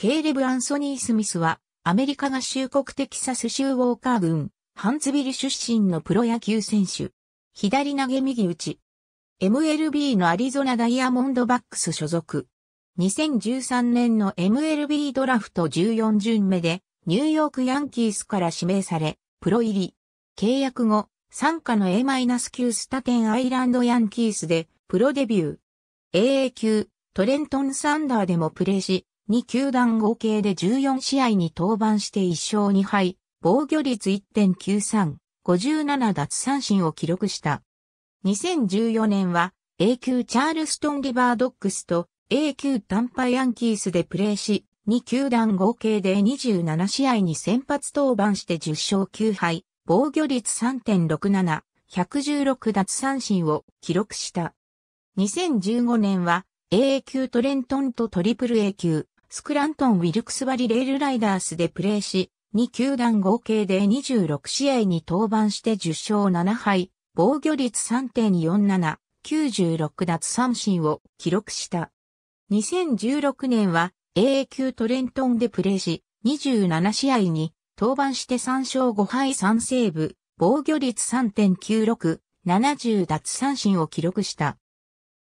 ケーレブ・アンソニー・スミスは、アメリカ合衆国テキサス州ウォーカー郡、ハンズビル出身のプロ野球選手。左投げ右打ち。MLB のアリゾナダイヤモンドバックス所属。2013年の MLB ドラフト14巡目で、ニューヨークヤンキースから指名され、プロ入り。契約後、参加の A-9 スタテンアイランドヤンキースで、プロデビュー。AA 級、トレントン・サンダーでもプレーし、2球団合計で14試合に登板して1勝2敗、防御率1.93、57奪三振を記録した。2014年は A 級チャールストンリバードックスと A 級タンパヤンキースでプレーし、2球団合計で27試合に先発登板して10勝9敗、防御率3.67、116奪三振を記録した。2015年は AA 級トレントンとトリプル A 級、スクラントン・ウィルクスバリ・レールライダースでプレーし、2球団合計で26試合に登板して10勝7敗、防御率3.47、96奪三振を記録した。2016年は AA 級トレントンでプレーし、27試合に登板して3勝5敗3セーブ、防御率3.96、70奪三振を記録した。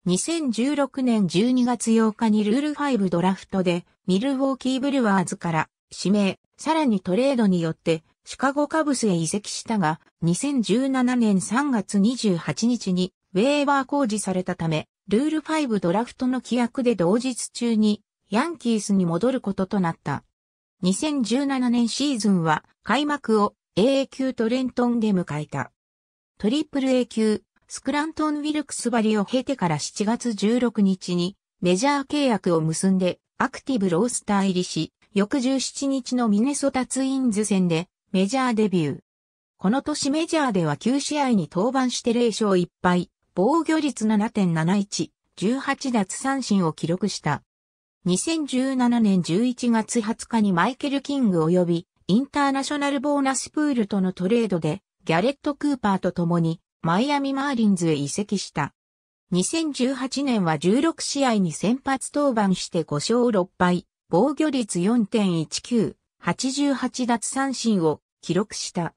2016年12月8日にルール5ドラフトでミルウォーキーブルワーズから指名、さらにトレードによってシカゴカブスへ移籍したが、2017年3月28日にウェーバー工事されたため、ルール5ドラフトの規約で同日中にヤンキースに戻ることとなった。2017年シーズンは開幕を AA 級トレントンで迎えた。トリプル A 級スクラントン・ウィルクスバリを経てから7月16日にメジャー契約を結んでアクティブロースター入りし、翌17日のミネソタツインズ戦でメジャーデビュー。この年メジャーでは9試合に登板して0勝1敗、防御率7.71、18奪三振を記録した。2017年11月20日にマイケル・キング及びインターナショナルボーナスプールとのトレードでギャレット・クーパーと共にマイアミマーリンズへ移籍した。2018年は16試合に先発登板して5勝6敗、防御率4.19、88奪三振を記録した。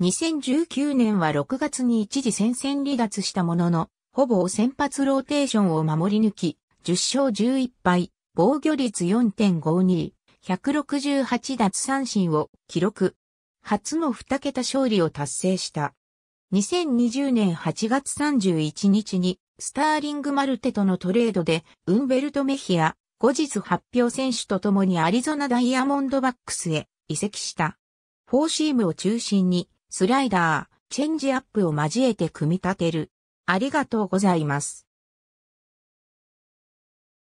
2019年は6月に一時戦線離脱したものの、ほぼ先発ローテーションを守り抜き、10勝11敗、防御率4.52、168奪三振を記録。初の2桁勝利を達成した。2020年8月31日にスターリング・マルテとのトレードでウンベルト・メヒア、後日発表選手と共にアリゾナダイヤモンドバックスへ移籍した。フォーシームを中心にスライダー、チェンジアップを交えて組み立てる。ありがとうございます。